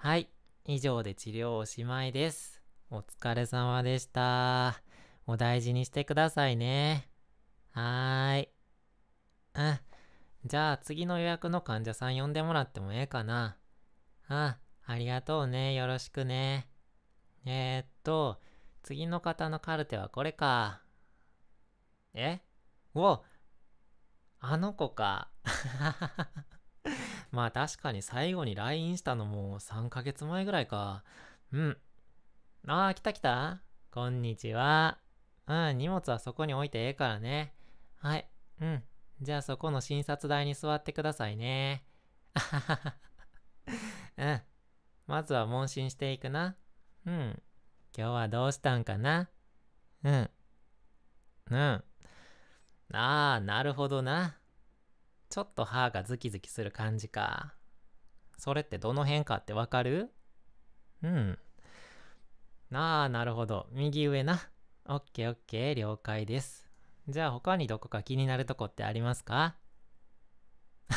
はい。以上で治療おしまいです。お疲れ様でした。お大事にしてくださいね。はーい。うん。じゃあ次の予約の患者さん呼んでもらってもええかな。あ、ありがとうね。よろしくね。えー、っと、次の方のカルテはこれか。えおあの子か。まあ確かに最後に LINE したのも3ヶ月前ぐらいか。うん。ああ、来た来たこんにちは。うん、荷物はそこに置いてええからね。はい。うん。じゃあそこの診察台に座ってくださいね。あははは。うん。まずは問診していくな。うん。今日はどうしたんかなうん。うん。ああ、なるほどな。ちょっと歯がズキズキする感じか。それってどの辺かってわかるうん。ああ、なるほど。右上な。オッケーオッケー、了解です。じゃあ他にどこか気になるとこってありますか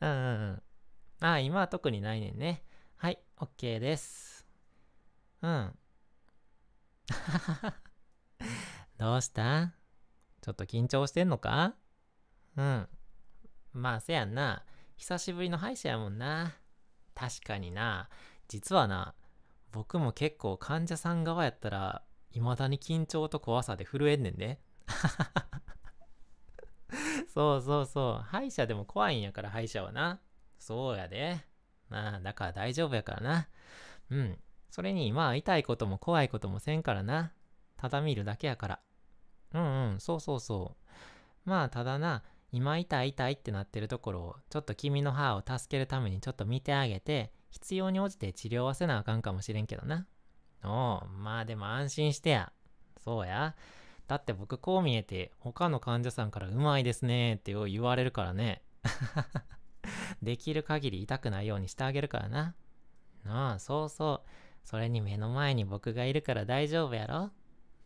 うん。ああ、今は特にないねんね。はい、オッケーです。うん。どうしたちょっと緊張してんのかうん。まあ、せやんな。久しぶりの歯医者やもんな。確かにな。実はな、僕も結構患者さん側やったら、未だに緊張と怖さで震えんねんで。そうそうそう。歯医者でも怖いんやから、歯医者はな。そうやで。まあ、だから大丈夫やからな。うん。それに、まあ、痛いことも怖いこともせんからな。ただ見るだけやから。うんうん、そうそうそう。まあ、ただな、今痛い痛いってなってるところをちょっと君の歯を助けるためにちょっと見てあげて必要に応じて治療はせなあかんかもしれんけどなおうまあでも安心してやそうやだって僕こう見えて他の患者さんからうまいですねってよう言われるからね できる限り痛くないようにしてあげるからなああそうそうそれに目の前に僕がいるから大丈夫やろ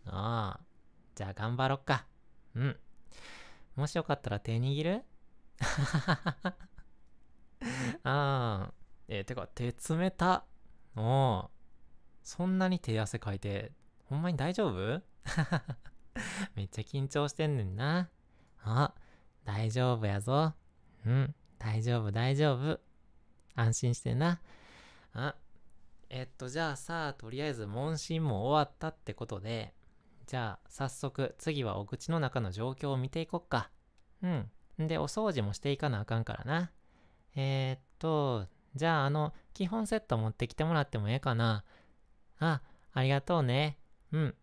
ああじゃあ頑張ろっかうんもしよかったら手握る ああ。えー、てか、手冷た。おそんなに手汗かいて、ほんまに大丈夫 めっちゃ緊張してんねんな。あ、大丈夫やぞ。うん、大丈夫、大丈夫。安心してな。あ、えっと、じゃあさ、とりあえず問診も終わったってことで、じゃあ、早速、次はお口の中の状況を見ていこっか。うん。んで、お掃除もしていかなあかんからな。えー、っと、じゃあ、あの、基本セット持ってきてもらってもええかな。あ、ありがとうね。うん。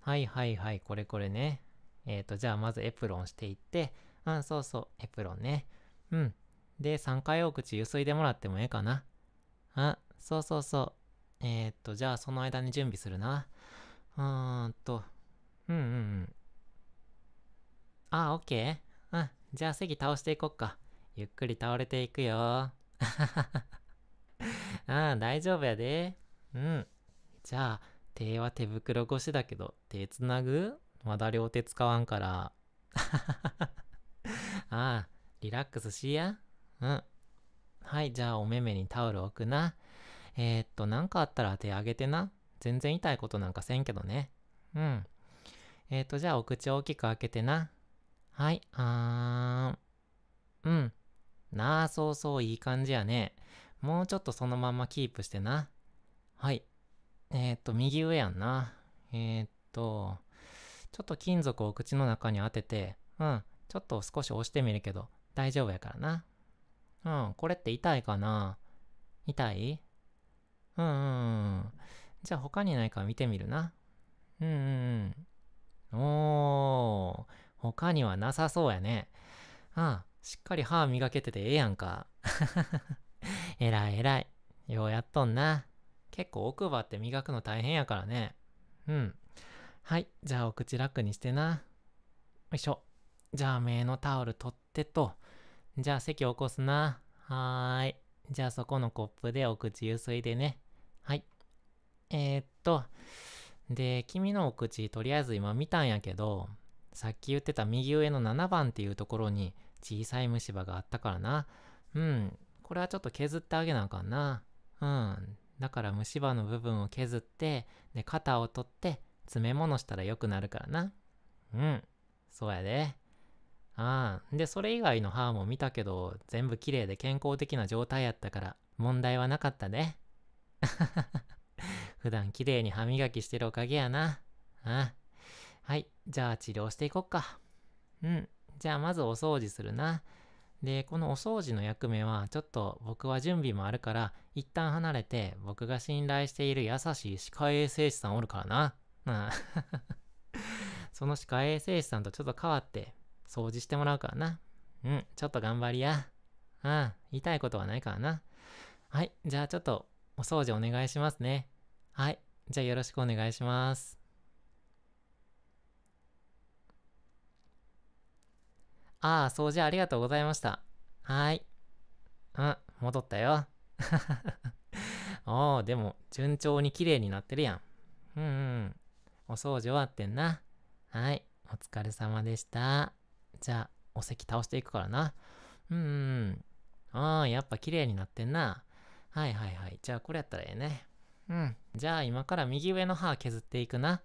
はいはいはい、これこれね。えー、っと、じゃあ、まずエプロンしていって、うん、そうそう、エプロンね。うん。で、3回お口ゆすいでもらってもええかな。あ、そうそうそう。えー、っと、じゃあ、その間に準備するな。うーんと、うんうんうん。あ、オッケーうん、じゃあ席倒していこっか。ゆっくり倒れていくよ。あ あ、大丈夫やで。うん。じゃあ、手は手袋越しだけど、手つなぐまだ両手使わんから。あ あ、リラックスしや。うん。はい、じゃあお目目にタオル置くな。えー、っと、なんかあったら手あげてな。全然痛いことなんかせんけどね。うん。えっ、ー、と、じゃあお口を大きく開けてな。はい、あーん。うん。なあ、そうそう、いい感じやね。もうちょっとそのままキープしてな。はい。えっ、ー、と、右上やんな。えっ、ー、と、ちょっと金属を口の中に当てて、うん。ちょっと少し押してみるけど、大丈夫やからな。うん、これって痛いかな痛いうんうんうん。じゃあ他にないか見てみるな。うんうんうん。おー、他にはなさそうやね。ああ、しっかり歯磨けててええやんか。えらいえらい。ようやっとんな。結構奥歯って磨くの大変やからね。うん。はい、じゃあお口楽にしてな。よいしょ。じゃあ目のタオル取ってと。じゃあ席起こすな。はーい。じゃあそこのコップでお口ゆすいでね。はい。えー、っと、で、君のお口、とりあえず今見たんやけど、さっき言ってた右上の7番っていうところに小さい虫歯があったからな。うん、これはちょっと削ってあげなあかんな。うん、だから虫歯の部分を削って、で、肩を取って、詰め物したら良くなるからな。うん、そうやで。ああ、で、それ以外の歯も見たけど、全部綺麗で健康的な状態やったから、問題はなかったね。普段綺麗に歯磨きしてるおかげやな。あはい。じゃあ治療していこっか。うん。じゃあまずお掃除するな。で、このお掃除の役目はちょっと僕は準備もあるから一旦離れて僕が信頼している優しい歯科衛生士さんおるからな。ああ その歯科衛生士さんとちょっと変わって掃除してもらうからな。うん、ちょっと頑張りや。ああ、痛いことはないからな。はい、じゃあちょっとお掃除お願いしますね。はい。じゃあよろしくお願いします。ああ、掃除ありがとうございました。はい。うん、戻ったよ。おお、でも、順調に綺麗になってるやん。うん、うん。お掃除終わってんな。はい。お疲れ様でした。じゃあ、お席倒していくからな。うん、うん。ああ、やっぱ綺麗になってんな。はいはいはい。じゃあこれやったらええね。うん。じゃあ今から右上の歯削っていくな。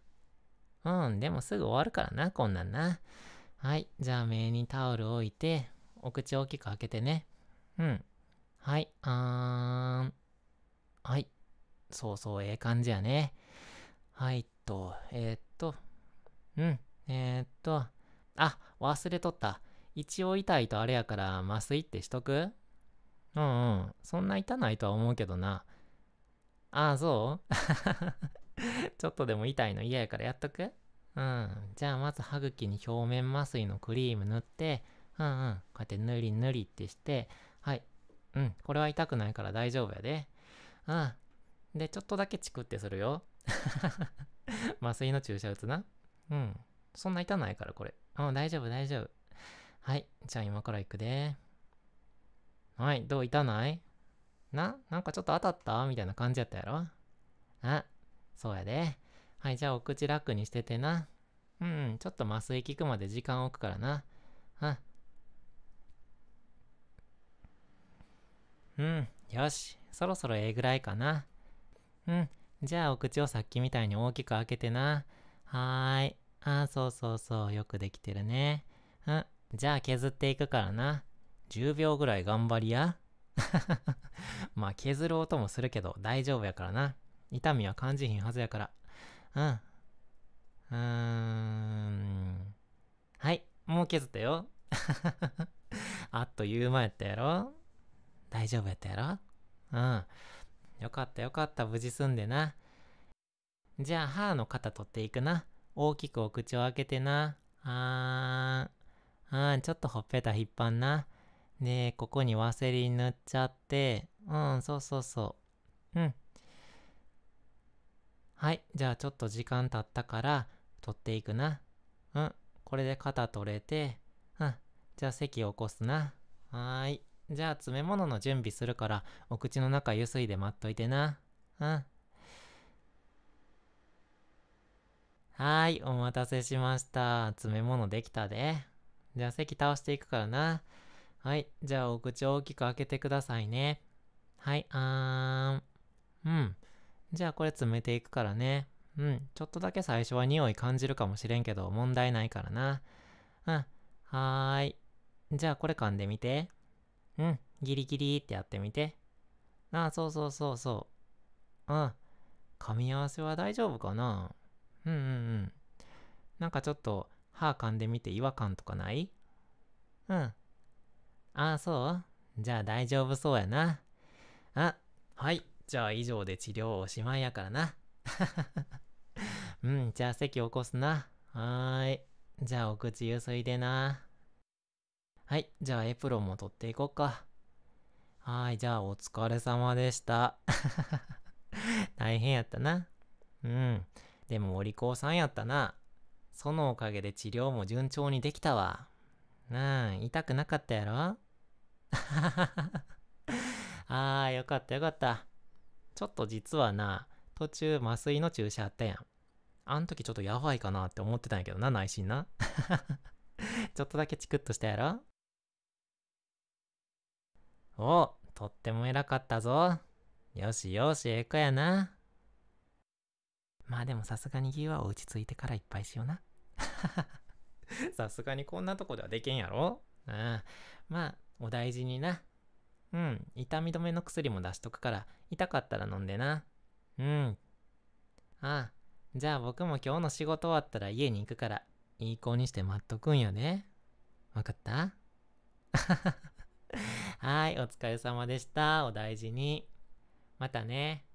うん、でもすぐ終わるからな、こんなんな。はい。じゃあ目にタオル置いて、お口大きく開けてね。うん。はい、あーん。はい。そうそう、ええ感じやね。はいっと、えー、っと、うん、えー、っと、あ、忘れとった。一応痛いとあれやから麻酔ってしとくうんうん。そんな痛ないとは思うけどな。ああ、そう ちょっとでも痛いの嫌やからやっとくうん。じゃあまず歯茎に表面麻酔のクリーム塗って、うんうん。こうやってぬりぬりってして、はい。うん。これは痛くないから大丈夫やで。うん。で、ちょっとだけチクってするよ。麻酔の注射打つな。うん。そんな痛ないから、これ。うん、大丈夫、大丈夫。はい。じゃあ今から行くで。はい、どういたないななんかちょっと当たったみたいな感じやったやろあ、そうやで。はい、じゃあお口楽にしててな。うん、ちょっと麻酔効くまで時間置くからな。あ。うん、よし。そろそろええぐらいかな。うん、じゃあお口をさっきみたいに大きく開けてな。はーい。あ、そうそうそう。よくできてるね。うん、じゃあ削っていくからな。10秒ぐらい頑張りや。まあ削る音もするけど大丈夫やからな。痛みは感じひんはずやから。うん。うーん。はい、もう削ったよ。あっという間やったやろ大丈夫やったやろうん。よかったよかった、無事済んでな。じゃあ、歯の肩取っていくな。大きくお口を開けてな。あーん。あーん、ちょっとほっぺた引っ張んな。で、ここにワセリン塗っちゃって、うん、そうそうそう。うん。はい、じゃあちょっと時間経ったから、取っていくな。うん、これで肩取れて、うん、じゃあ席起こすな。はーい。じゃあ詰め物の準備するから、お口の中ゆすいで待っといてな。うん。はーい、お待たせしました。詰め物できたで。じゃあ席倒していくからな。はい。じゃあ、お口を大きく開けてくださいね。はい、あーん。うん。じゃあ、これ詰めていくからね。うん。ちょっとだけ最初は匂い感じるかもしれんけど、問題ないからな。うん。はーい。じゃあ、これ噛んでみて。うん。ギリギリってやってみて。ああ、そうそうそうそう。うん。噛み合わせは大丈夫かなうんうんうん。なんかちょっと、歯噛んでみて違和感とかないうん。ああ、そうじゃあ大丈夫そうやな。あ、はい。じゃあ以上で治療おしまいやからな。うん、じゃあ席起こすな。はーい。じゃあお口ゆすいでな。はい、じゃあエプロンも取っていこうか。はい、じゃあお疲れ様でした。大変やったな。うん。でもお利口さんやったな。そのおかげで治療も順調にできたわ。うん、痛くなかったやろ ああ、よかったよかった。ちょっと実はな、途中麻酔の注射あったやん。あん時ちょっとやばいかなって思ってたんやけどな、内心な。ちょっとだけチクッとしたやろお、とっても偉かったぞ。よしよし、ええ子やな。まあでもさすがにーは落ち着いてからいっぱいしような。さすがにこんなとこではできんやろうん。まあ、お大事にな。うん、痛み止めの薬も出しとくから、痛かったら飲んでな。うん。ああ、じゃあ僕も今日の仕事終わったら家に行くから、いい子にして待っとくんよね。わかった はい、お疲れ様でした。お大事に。またね。